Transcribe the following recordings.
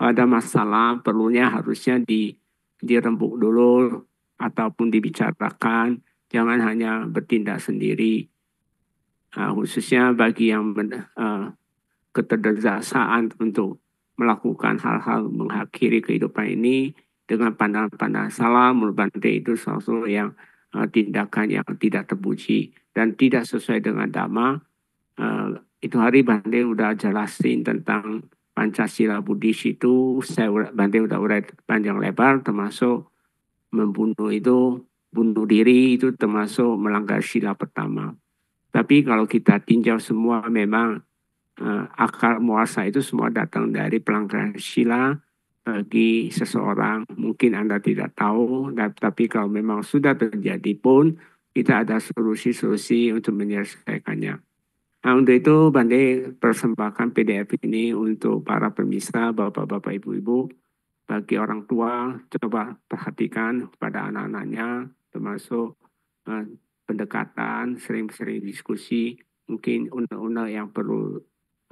ada masalah perlunya harusnya di dirembuk dulu ataupun dibicarakan jangan hanya bertindak sendiri uh, khususnya bagi yang uh, eh, keterderdasaan untuk melakukan hal-hal mengakhiri kehidupan ini dengan pandangan-pandangan salah menurut itu sesuatu yang uh, tindakan yang tidak terpuji dan tidak sesuai dengan dhamma uh, itu hari banding udah jelasin tentang Pancasila Buddhis itu saya Bante udah urai panjang lebar termasuk membunuh itu bunuh diri itu termasuk melanggar sila pertama. Tapi kalau kita tinjau semua memang uh, eh, akar muasa itu semua datang dari pelanggaran sila bagi seseorang. Mungkin Anda tidak tahu, tapi kalau memang sudah terjadi pun kita ada solusi-solusi untuk menyelesaikannya. Nah untuk itu Bande persembahkan PDF ini untuk para pemirsa, bapak-bapak, ibu-ibu, bagi orang tua coba perhatikan pada anak-anaknya termasuk eh, pendekatan, sering-sering diskusi, mungkin undang-undang yang perlu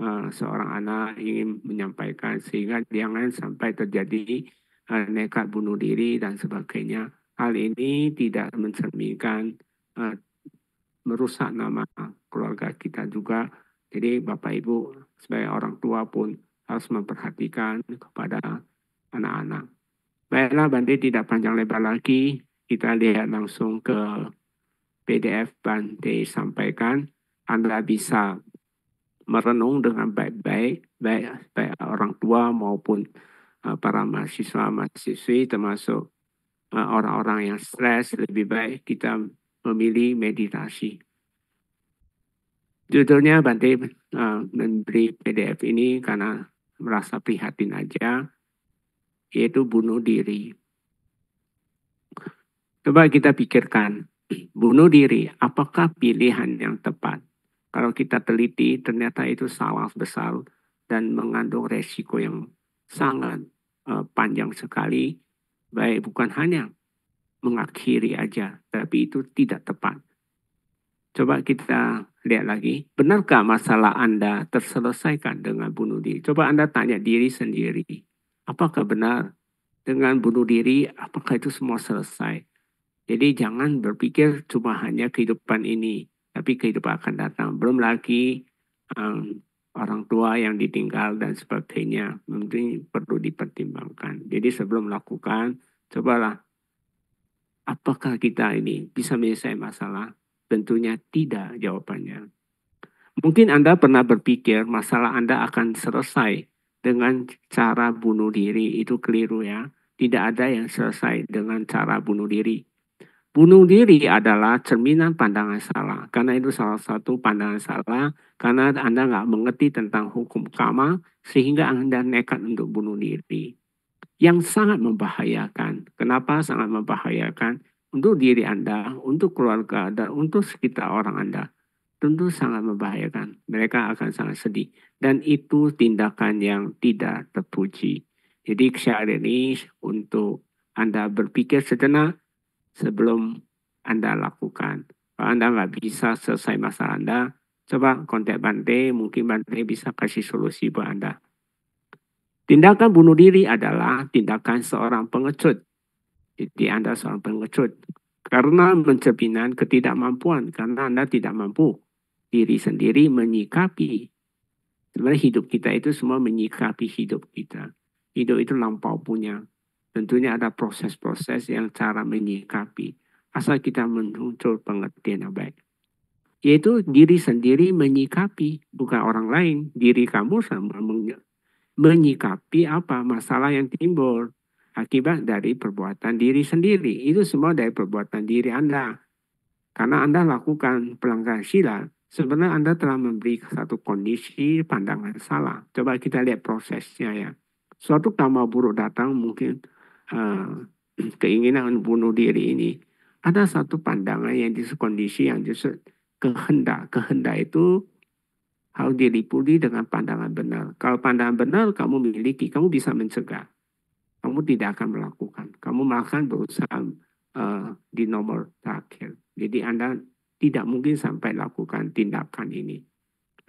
eh, seorang anak ingin menyampaikan sehingga jangan sampai terjadi eh, nekat bunuh diri dan sebagainya. Hal ini tidak mencerminkan eh, merusak nama keluarga kita juga. Jadi Bapak Ibu sebagai orang tua pun harus memperhatikan kepada anak-anak. Baiklah, Bante tidak panjang lebar lagi. Kita lihat langsung ke PDF Bante sampaikan. Anda bisa merenung dengan baik-baik, baik, baik orang tua maupun eh, para mahasiswa-mahasiswi, termasuk eh, orang-orang yang stres. Lebih baik kita memilih meditasi. Judulnya Bante uh, PDF ini karena merasa prihatin aja, yaitu bunuh diri. Coba kita pikirkan, bunuh diri, apakah pilihan yang tepat? Kalau kita teliti, ternyata itu salah besar dan mengandung resiko yang sangat uh, panjang sekali, baik bukan hanya mengakhiri aja, tapi itu tidak tepat. Coba kita lihat lagi, benarkah masalah Anda terselesaikan dengan bunuh diri? Coba Anda tanya diri sendiri, apakah benar dengan bunuh diri, apakah itu semua selesai? Jadi jangan berpikir cuma hanya kehidupan ini, tapi kehidupan akan datang. Belum lagi um, orang tua yang ditinggal dan sebagainya, mungkin perlu dipertimbangkan. Jadi sebelum melakukan, cobalah Apakah kita ini bisa menyelesaikan masalah? Tentunya tidak jawabannya. Mungkin Anda pernah berpikir masalah Anda akan selesai dengan cara bunuh diri. Itu keliru ya. Tidak ada yang selesai dengan cara bunuh diri. Bunuh diri adalah cerminan pandangan salah. Karena itu salah satu pandangan salah. Karena Anda nggak mengerti tentang hukum karma. Sehingga Anda nekat untuk bunuh diri yang sangat membahayakan. Kenapa sangat membahayakan? Untuk diri Anda, untuk keluarga, dan untuk sekitar orang Anda. Tentu sangat membahayakan. Mereka akan sangat sedih. Dan itu tindakan yang tidak terpuji. Jadi syair ini untuk Anda berpikir sejenak sebelum Anda lakukan. Kalau Anda nggak bisa selesai masalah Anda, coba kontak Bante, mungkin Bante bisa kasih solusi buat Anda. Tindakan bunuh diri adalah tindakan seorang pengecut. Jadi Anda seorang pengecut. Karena pencerminan ketidakmampuan, karena Anda tidak mampu diri sendiri menyikapi. Sebenarnya hidup kita itu semua menyikapi hidup kita. Hidup itu lampau punya. Tentunya ada proses-proses yang cara menyikapi. Asal kita muncul pengertian yang baik yaitu diri sendiri menyikapi bukan orang lain diri kamu sama menyikapi apa masalah yang timbul akibat dari perbuatan diri sendiri. Itu semua dari perbuatan diri Anda. Karena Anda lakukan pelanggaran sila, sebenarnya Anda telah memberi satu kondisi pandangan salah. Coba kita lihat prosesnya ya. Suatu karma buruk datang mungkin uh, keinginan bunuh diri ini. Ada satu pandangan yang di kondisi yang justru kehendak. Kehendak itu harus dilipuli dengan pandangan benar. Kalau pandangan benar kamu miliki, kamu bisa mencegah. Kamu tidak akan melakukan. Kamu makan berusaha uh, di nomor terakhir. Jadi Anda tidak mungkin sampai lakukan tindakan ini.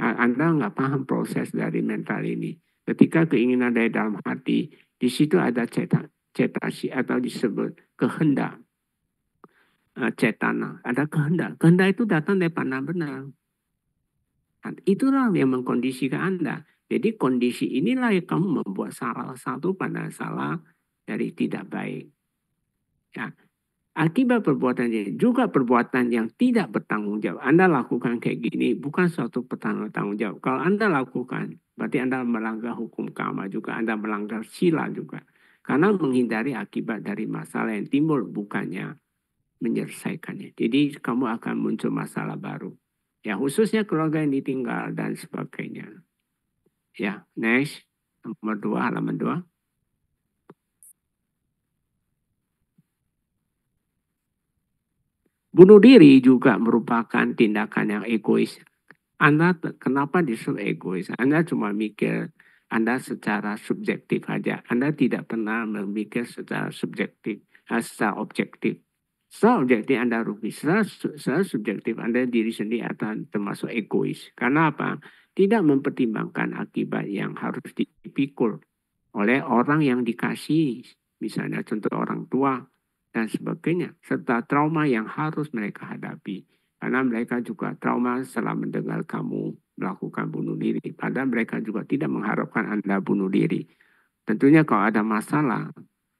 Anda nggak paham proses dari mental ini. Ketika keinginan dari dalam hati, di situ ada cetak, cetasi atau disebut kehendak. Eh, cetana, ada kehendak. Kehendak itu datang dari pandangan benar. Itulah yang mengkondisikan Anda. Jadi kondisi inilah yang kamu membuat salah satu pada salah dari tidak baik. Ya. Akibat perbuatannya juga perbuatan yang tidak bertanggung jawab. Anda lakukan kayak gini bukan suatu pertanggung jawab. Kalau Anda lakukan, berarti Anda melanggar hukum karma juga. Anda melanggar sila juga. Karena menghindari akibat dari masalah yang timbul, bukannya menyelesaikannya. Jadi kamu akan muncul masalah baru. Ya, khususnya keluarga yang ditinggal dan sebagainya. Ya, next. Nomor dua, halaman dua. Bunuh diri juga merupakan tindakan yang egois. Anda kenapa disuruh egois? Anda cuma mikir Anda secara subjektif aja Anda tidak pernah memikir secara subjektif, eh, secara objektif. Subjektif Anda rugi, secara subjektif Anda diri sendiri atau termasuk egois. Karena apa? Tidak mempertimbangkan akibat yang harus dipikul oleh orang yang dikasih, misalnya contoh orang tua dan sebagainya, serta trauma yang harus mereka hadapi. Karena mereka juga trauma setelah mendengar kamu melakukan bunuh diri. Padahal mereka juga tidak mengharapkan Anda bunuh diri. Tentunya kalau ada masalah,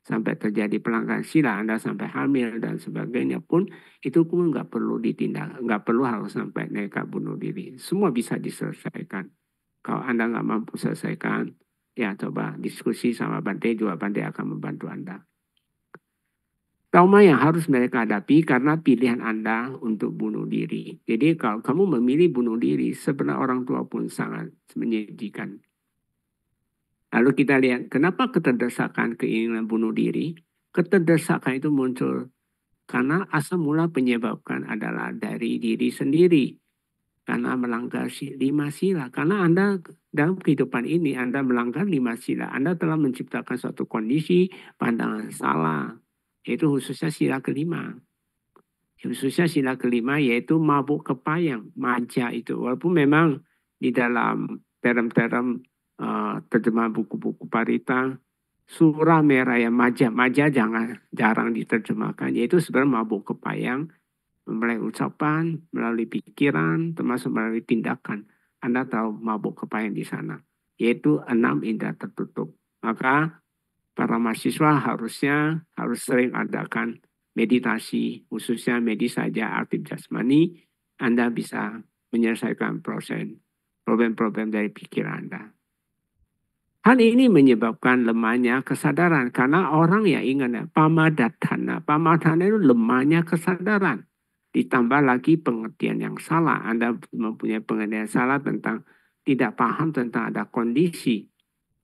sampai terjadi pelanggaran sila Anda sampai hamil dan sebagainya pun itu pun nggak perlu ditindak nggak perlu harus sampai nekat bunuh diri semua bisa diselesaikan kalau Anda nggak mampu selesaikan ya coba diskusi sama bantai juga bantai akan membantu Anda trauma yang harus mereka hadapi karena pilihan Anda untuk bunuh diri. Jadi kalau kamu memilih bunuh diri, sebenarnya orang tua pun sangat menyedihkan Lalu kita lihat kenapa keterdesakan keinginan bunuh diri? Keterdesakan itu muncul karena asal mula penyebabkan adalah dari diri sendiri. Karena melanggar lima sila. Karena Anda dalam kehidupan ini Anda melanggar lima sila. Anda telah menciptakan suatu kondisi pandangan salah. Yaitu khususnya sila kelima khususnya sila kelima yaitu mabuk kepayang, maja itu. Walaupun memang di dalam term-term Eh, terjemahan buku-buku parita surah merah yang maja maja jangan jarang diterjemahkan yaitu sebenarnya mabuk kepayang melalui ucapan melalui pikiran termasuk melalui tindakan anda tahu mabuk kepayang di sana yaitu enam indera tertutup maka para mahasiswa harusnya harus sering adakan meditasi, khususnya medis saja aktif jasmani, Anda bisa menyelesaikan proses problem-problem dari pikiran Anda. Hal ini menyebabkan lemahnya kesadaran karena orang ya ingat ya, pamadatana. Pamadatana itu lemahnya kesadaran. Ditambah lagi pengertian yang salah. Anda mempunyai pengertian yang salah tentang tidak paham tentang ada kondisi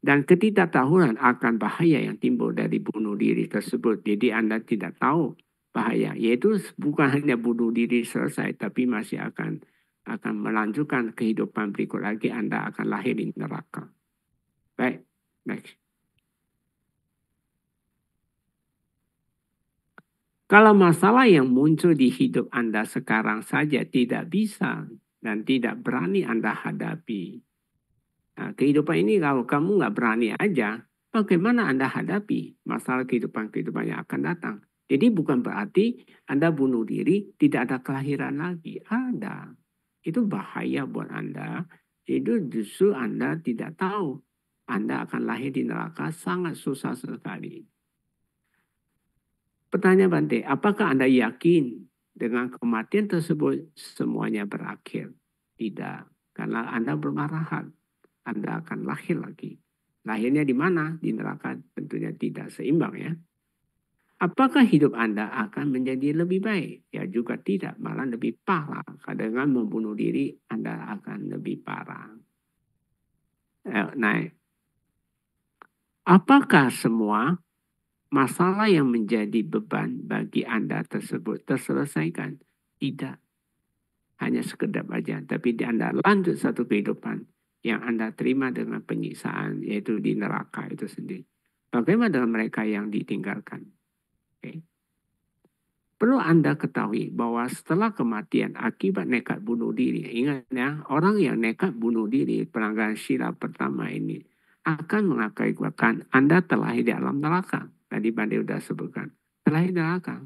dan ketidaktahuan akan bahaya yang timbul dari bunuh diri tersebut. Jadi Anda tidak tahu bahaya, yaitu bukan hanya bunuh diri selesai tapi masih akan akan melanjutkan kehidupan berikut lagi Anda akan lahir di neraka. Baik, next. Kalau masalah yang muncul di hidup Anda sekarang saja tidak bisa dan tidak berani Anda hadapi. Nah, kehidupan ini kalau kamu nggak berani aja, bagaimana Anda hadapi masalah kehidupan-kehidupan yang akan datang? Jadi bukan berarti Anda bunuh diri, tidak ada kelahiran lagi. Ada. Itu bahaya buat Anda. Itu justru Anda tidak tahu anda akan lahir di neraka sangat susah sekali. Pertanyaan Bante, apakah Anda yakin dengan kematian tersebut semuanya berakhir? Tidak, karena Anda bermarahan. Anda akan lahir lagi. Lahirnya di mana? Di neraka tentunya tidak seimbang ya. Apakah hidup Anda akan menjadi lebih baik? Ya juga tidak, malah lebih parah. Kadang dengan membunuh diri Anda akan lebih parah. Nah, Apakah semua masalah yang menjadi beban bagi Anda tersebut terselesaikan? Tidak. Hanya sekedar aja. Tapi Anda lanjut satu kehidupan yang Anda terima dengan penyiksaan, yaitu di neraka itu sendiri. Bagaimana dengan mereka yang ditinggalkan? Okay. Perlu Anda ketahui bahwa setelah kematian akibat nekat bunuh diri, ingat ya, orang yang nekat bunuh diri, pelanggaran sila pertama ini, akan mengakibatkan Anda telah di alam neraka. Tadi Bande sudah sebutkan. telah di neraka.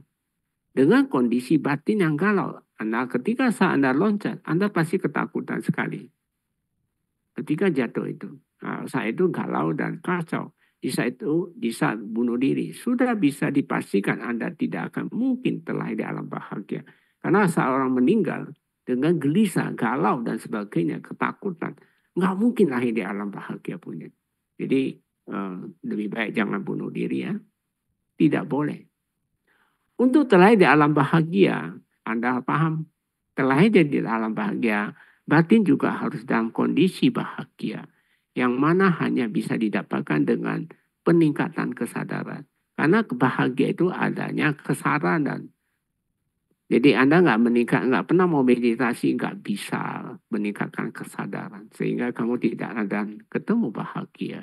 Dengan kondisi batin yang galau, Anda ketika saat Anda loncat, Anda pasti ketakutan sekali. Ketika jatuh itu. Nah, saat itu galau dan kacau. Di saat itu, di saat bunuh diri, sudah bisa dipastikan Anda tidak akan mungkin telah di alam bahagia. Karena saat orang meninggal dengan gelisah, galau dan sebagainya, ketakutan, nggak mungkin lahir di alam bahagia punya. Jadi eh, lebih baik jangan bunuh diri ya. Tidak boleh. Untuk terlahir di alam bahagia, Anda paham, terlahir di alam bahagia, batin juga harus dalam kondisi bahagia. Yang mana hanya bisa didapatkan dengan peningkatan kesadaran. Karena kebahagiaan itu adanya kesadaran jadi Anda nggak meningkat, nggak pernah mau meditasi, nggak bisa meningkatkan kesadaran. Sehingga kamu tidak akan ketemu bahagia.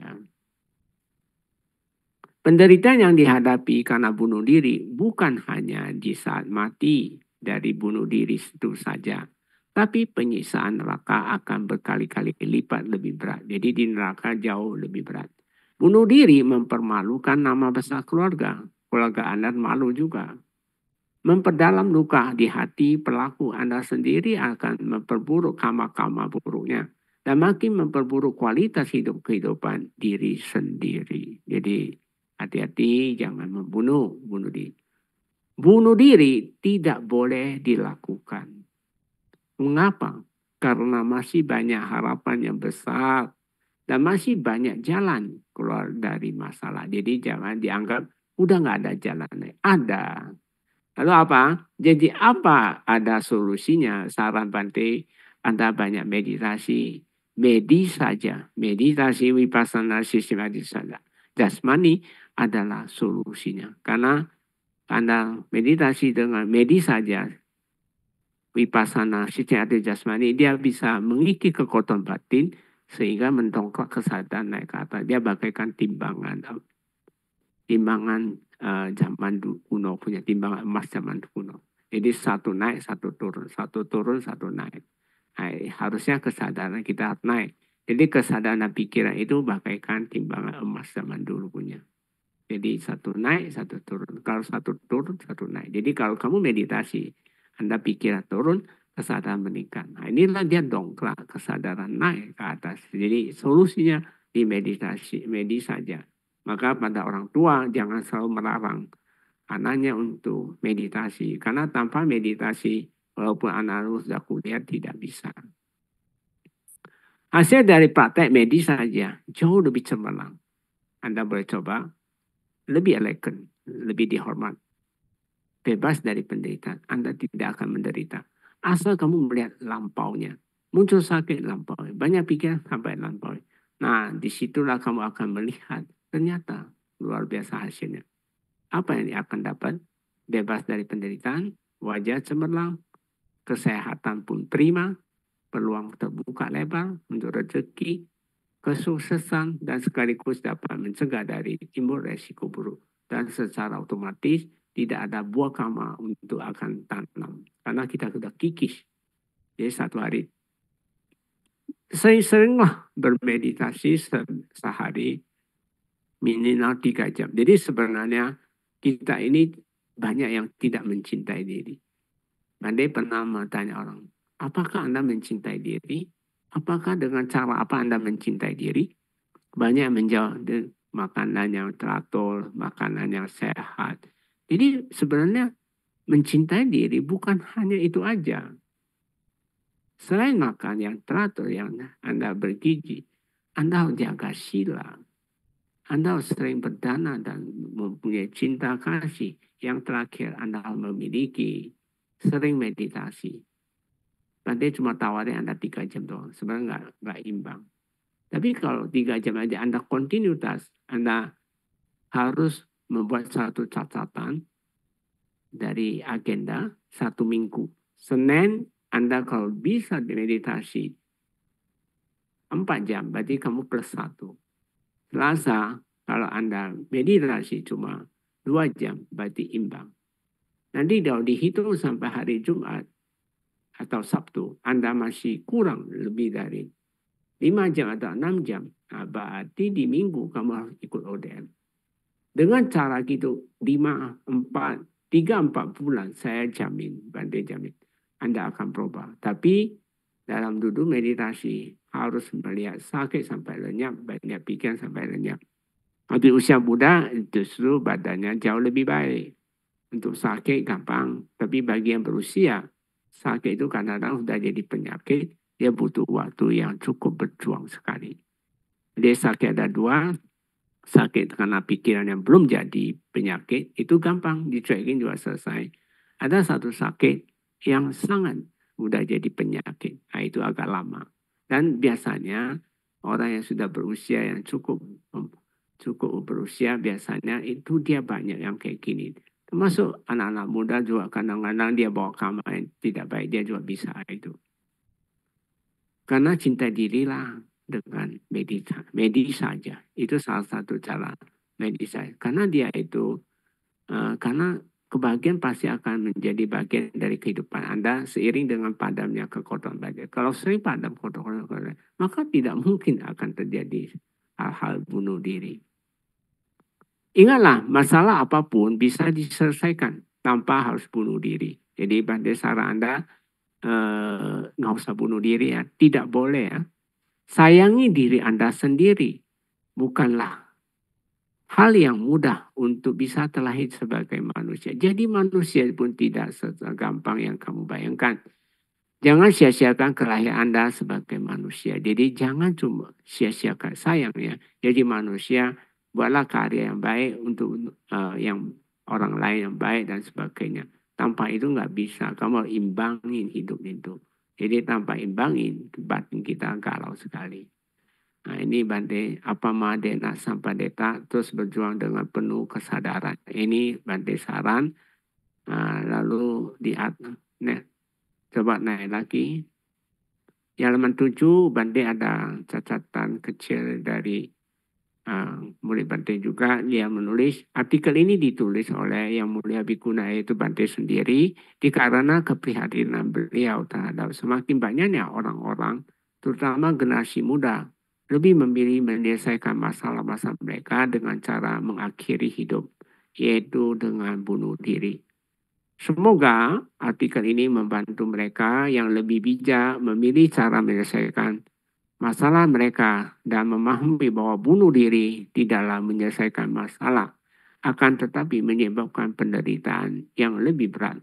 Penderitaan yang dihadapi karena bunuh diri bukan hanya di saat mati dari bunuh diri itu saja. Tapi penyiksaan neraka akan berkali-kali lipat lebih berat. Jadi di neraka jauh lebih berat. Bunuh diri mempermalukan nama besar keluarga. Keluarga Anda malu juga memperdalam luka di hati pelaku Anda sendiri akan memperburuk kama-kama buruknya dan makin memperburuk kualitas hidup kehidupan diri sendiri. Jadi hati-hati jangan membunuh, bunuh diri. Bunuh diri tidak boleh dilakukan. Mengapa? Karena masih banyak harapan yang besar dan masih banyak jalan keluar dari masalah. Jadi jangan dianggap udah nggak ada jalan. Ada, Lalu apa? Jadi apa ada solusinya? Saran Bante, Anda banyak meditasi. Medis saja. Meditasi wipasana sistematis saja. Jasmani adalah solusinya. Karena Anda meditasi dengan medis saja. Wipasana sistematis jasmani. Dia bisa mengiki kekuatan batin. Sehingga mendongkrak kesadaran naik ke atas. Dia bagaikan timbangan. Timbangan uh, zaman kuno punya timbangan emas zaman kuno. Jadi satu naik satu turun, satu turun satu naik. Nah, harusnya kesadaran kita naik. Jadi kesadaran pikiran itu bagaikan timbangan emas zaman dulu punya. Jadi satu naik, satu turun. Kalau satu turun, satu naik. Jadi kalau kamu meditasi, Anda pikiran turun, kesadaran meningkat. Nah inilah dia dongkrak kesadaran naik ke atas. Jadi solusinya di meditasi, medis saja. Maka pada orang tua jangan selalu melarang anaknya untuk meditasi. Karena tanpa meditasi, walaupun anak harus sudah kuliah tidak bisa. Hasil dari praktek medis saja jauh lebih cemerlang. Anda boleh coba lebih elegan, lebih dihormat. Bebas dari penderitaan, Anda tidak akan menderita. Asal kamu melihat lampaunya. Muncul sakit lampau banyak pikiran sampai lampau Nah, disitulah kamu akan melihat Ternyata luar biasa hasilnya. Apa yang akan dapat? Bebas dari penderitaan, wajah cemerlang, kesehatan pun prima, peluang terbuka lebar untuk rezeki, kesuksesan, dan sekaligus dapat mencegah dari timbul resiko buruk. Dan secara otomatis tidak ada buah kama untuk akan tanam. Karena kita sudah kikis. Jadi satu hari. Sering-seringlah bermeditasi sehari minimal tiga jam. Jadi sebenarnya kita ini banyak yang tidak mencintai diri. Anda pernah bertanya orang, apakah Anda mencintai diri? Apakah dengan cara apa Anda mencintai diri? Banyak menjawab makanan yang teratur, makanan yang sehat. Jadi sebenarnya mencintai diri bukan hanya itu aja. Selain makan yang teratur yang Anda bergigi, Anda harus jaga sila. Anda harus sering berdana dan mempunyai cinta kasih. Yang terakhir, Anda harus memiliki sering meditasi. Nanti cuma tawarin Anda tiga jam doang. Sebenarnya nggak, nggak imbang. Tapi kalau tiga jam aja Anda kontinuitas, Anda harus membuat satu catatan dari agenda satu minggu. Senin, Anda kalau bisa meditasi empat jam, berarti kamu plus satu Selasa kalau Anda meditasi cuma dua jam berarti imbang. Nanti kalau dihitung sampai hari Jumat atau Sabtu, Anda masih kurang lebih dari lima jam atau enam jam. Nah, berarti di minggu kamu harus ikut ODL. Dengan cara gitu, lima empat tiga empat bulan saya jamin, bantai jamin. Anda akan berubah. Tapi dalam duduk meditasi harus melihat sakit sampai lenyap, banyak pikiran sampai lenyap. Tapi usia muda justru badannya jauh lebih baik. Untuk sakit gampang, tapi bagi yang berusia, sakit itu kadang-kadang sudah jadi penyakit, dia butuh waktu yang cukup berjuang sekali. dia sakit ada dua, sakit karena pikiran yang belum jadi penyakit, itu gampang, dicuekin juga selesai. Ada satu sakit yang sangat udah jadi penyakit. Nah, itu agak lama. Dan biasanya orang yang sudah berusia yang cukup cukup berusia biasanya itu dia banyak yang kayak gini. Termasuk anak-anak muda juga kadang-kadang dia bawa kamar yang tidak baik dia juga bisa itu. Karena cinta dirilah dengan medita, medis saja. Itu salah satu cara medis saja. Karena dia itu, eh, karena kebahagiaan pasti akan menjadi bagian dari kehidupan Anda seiring dengan padamnya kekotoran badan. Kalau sering padam kotoran, maka tidak mungkin akan terjadi hal-hal bunuh diri. Ingatlah, masalah apapun bisa diselesaikan tanpa harus bunuh diri. Jadi pada saran Anda, eh, nggak eh, usah bunuh diri ya. Tidak boleh ya. Sayangi diri Anda sendiri. Bukanlah hal yang mudah untuk bisa terlahir sebagai manusia. Jadi manusia pun tidak segampang yang kamu bayangkan. Jangan sia-siakan kelahiran Anda sebagai manusia. Jadi jangan cuma sia-siakan sayang ya. Jadi manusia buatlah karya yang baik untuk uh, yang orang lain yang baik dan sebagainya. Tanpa itu nggak bisa. Kamu imbangin hidup itu. Jadi tanpa imbangin batin kita galau sekali. Nah, ini Bante Apama sampah Sampadeta terus berjuang dengan penuh kesadaran. Ini Bante saran. Nah, lalu di nah, coba naik lagi. Di halaman 7 Bante ada catatan kecil dari uh, murid Bante juga. Dia menulis artikel ini ditulis oleh yang mulia Bikuna yaitu Bante sendiri Dikarena keprihatinan beliau terhadap semakin banyaknya orang-orang terutama generasi muda lebih memilih menyelesaikan masalah-masalah mereka dengan cara mengakhiri hidup, yaitu dengan bunuh diri. Semoga artikel ini membantu mereka yang lebih bijak memilih cara menyelesaikan masalah mereka dan memahami bahwa bunuh diri di dalam menyelesaikan masalah, akan tetapi menyebabkan penderitaan yang lebih berat,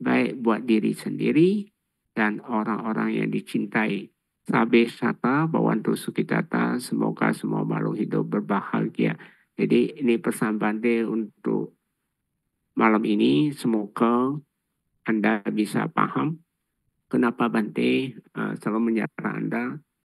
baik buat diri sendiri dan orang-orang yang dicintai Sabe Sata, Bawantu Sukitata, semoga semua makhluk hidup berbahagia. Jadi ini pesan Bante untuk malam ini, semoga Anda bisa paham kenapa Bante uh, selalu menyatakan Anda